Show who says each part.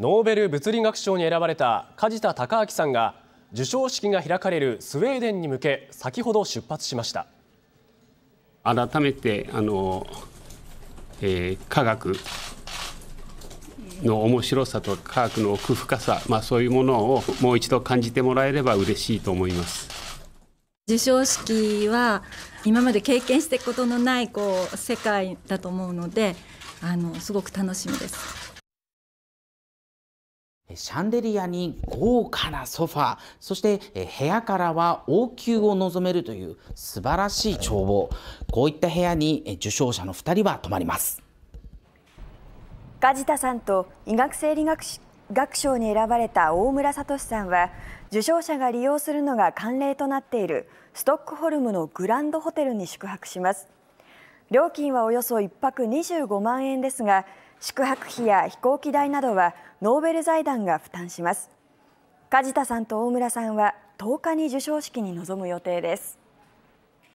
Speaker 1: ノーベル物理学賞に選ばれた梶田隆明さんが授賞式が開かれるスウェーデンに向け先ほど出発しました
Speaker 2: 改めてあの、えー、科学の面白さと科学の奥深さ、まあ、そういうものをもう一度感じてもらえれば嬉しいと思います
Speaker 3: 授賞式は今まで経験したことのないこう世界だと思うのであのすごく楽しみです。
Speaker 4: シャンデリアに豪華なソファそして部屋からは王宮を望めるという素晴らしい眺望こういった部屋に受賞者の2人は泊まります
Speaker 5: 梶田さんと医学生理学学賞に選ばれた大村聡さんは受賞者が利用するのが慣例となっているストックホルムのグランドホテルに宿泊します。料金はおよそ1泊25万円ですが宿泊費や飛行機代などはノーベル財団が負担します梶田さんと大村さんは10日に授賞式に臨む予定です。